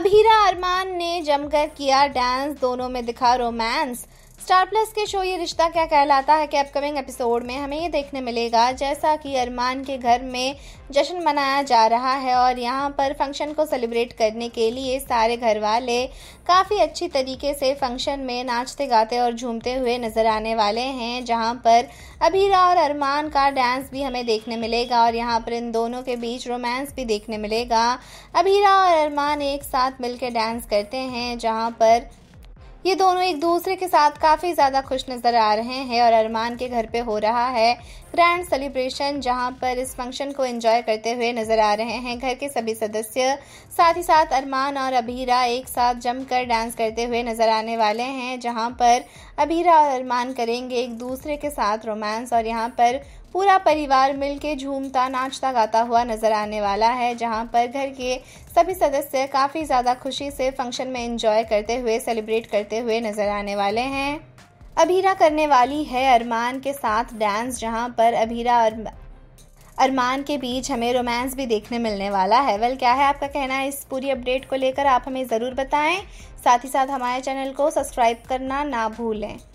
अब हीरा अरमान ने जमकर किया डांस दोनों में दिखा रोमांस स्टार प्लस के शो ये रिश्ता क्या कहलाता है कि अपकमिंग एपिसोड में हमें ये देखने मिलेगा जैसा कि अरमान के घर में जश्न मनाया जा रहा है और यहाँ पर फंक्शन को सेलिब्रेट करने के लिए सारे घर वाले काफ़ी अच्छी तरीके से फंक्शन में नाचते गाते और झूमते हुए नज़र आने वाले हैं जहाँ पर अबीरा और अरमान का डांस भी हमें देखने मिलेगा और यहाँ पर इन दोनों के बीच रोमांस भी देखने मिलेगा अबीरा और अरमान एक साथ मिलकर डांस करते हैं जहाँ पर ये दोनों एक दूसरे के साथ काफ़ी ज़्यादा खुश नज़र आ रहे हैं और अरमान के घर पे हो रहा है ग्रैंड सेलिब्रेशन जहाँ पर इस फंक्शन को एंजॉय करते हुए नज़र आ रहे हैं घर के सभी सदस्य साथ ही साथ अरमान और अबीरा एक साथ जमकर डांस करते हुए नज़र आने वाले हैं जहाँ पर अबीरा और अरमान करेंगे एक दूसरे के साथ रोमांस और यहाँ पर पूरा परिवार मिलके झूमता नाचता गाता हुआ नजर आने वाला है जहां पर घर के सभी सदस्य काफ़ी ज़्यादा खुशी से फंक्शन में एंजॉय करते हुए सेलिब्रेट करते हुए नजर आने वाले हैं अभीरा करने वाली है अरमान के साथ डांस जहां पर अभीरा और अरमान के बीच हमें रोमांस भी देखने मिलने वाला है वेल क्या है आपका कहना है इस पूरी अपडेट को लेकर आप हमें ज़रूर बताएं साथ ही साथ हमारे चैनल को सब्सक्राइब करना ना भूलें